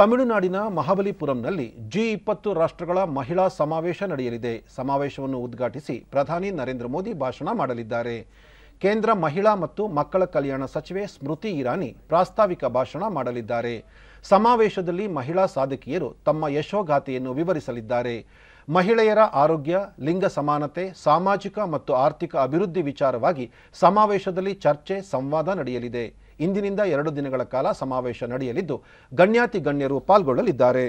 ತಮಿಳುನಾಡಿನ ಮಹಾಬಲಿಪುರಂನಲ್ಲಿ ಜಿ ಇಪ್ಪತ್ತು ರಾಷ್ಟ್ರಗಳ ಮಹಿಳಾ ಸಮಾವೇಶ ನಡೆಯಲಿದೆ ಸಮಾವೇಶವನ್ನು ಉದ್ಘಾಟಿಸಿ ಪ್ರಧಾನಿ ನರೇಂದ್ರ ಮೋದಿ ಭಾಷಣ ಮಾಡಲಿದ್ದಾರೆ ಕೇಂದ್ರ ಮಹಿಳಾ ಮತ್ತು ಮಕ್ಕಳ ಕಲ್ಯಾಣ ಸಚಿವೆ ಸ್ಮೃತಿ ಇರಾನಿ ಪ್ರಾಸ್ತಾವಿಕ ಭಾಷಣ ಮಾಡಲಿದ್ದಾರೆ ಸಮಾವೇಶದಲ್ಲಿ ಮಹಿಳಾ ಸಾಧಕಿಯರು ತಮ್ಮ ಯಶೋಗಾಥೆಯನ್ನು ವಿವರಿಸಲಿದ್ದಾರೆ ಮಹಿಳೆಯರ ಆರೋಗ್ಯ ಲಿಂಗ ಸಮಾನತೆ ಸಾಮಾಜಿಕ ಮತ್ತು ಆರ್ಥಿಕ ಅಭಿವೃದ್ಧಿ ವಿಚಾರವಾಗಿ ಸಮಾವೇಶದಲ್ಲಿ ಚರ್ಚೆ ಸಂವಾದ ನಡೆಯಲಿದೆ ಇಂದಿನಿಂದ ಎರಡು ದಿನಗಳ ಕಾಲ ಸಮಾವೇಶ ನಡೆಯಲಿದ್ದು ಗಣ್ಯಾತಿ ಗಣ್ಯರು ಪಾಲ್ಗೊಳ್ಳಲಿದ್ದಾರೆ